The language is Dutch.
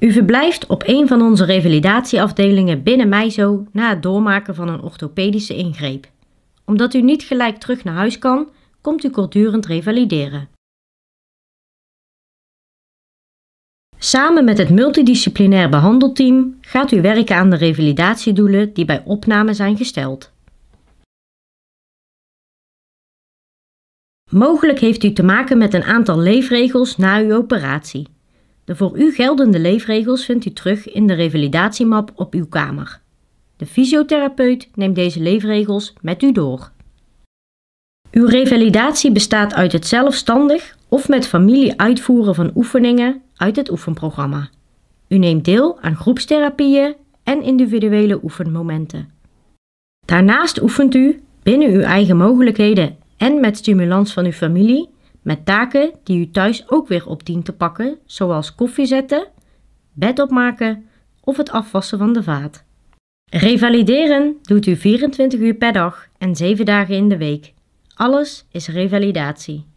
U verblijft op een van onze revalidatieafdelingen binnen Meizo na het doormaken van een orthopedische ingreep. Omdat u niet gelijk terug naar huis kan, komt u kortdurend revalideren. Samen met het multidisciplinair behandelteam gaat u werken aan de revalidatiedoelen die bij opname zijn gesteld. Mogelijk heeft u te maken met een aantal leefregels na uw operatie. De voor u geldende leefregels vindt u terug in de revalidatiemap op uw kamer. De fysiotherapeut neemt deze leefregels met u door. Uw revalidatie bestaat uit het zelfstandig of met familie uitvoeren van oefeningen uit het oefenprogramma. U neemt deel aan groepstherapieën en individuele oefenmomenten. Daarnaast oefent u binnen uw eigen mogelijkheden en met stimulans van uw familie met taken die u thuis ook weer op dient te pakken, zoals koffie zetten, bed opmaken of het afwassen van de vaat. Revalideren doet u 24 uur per dag en 7 dagen in de week. Alles is revalidatie.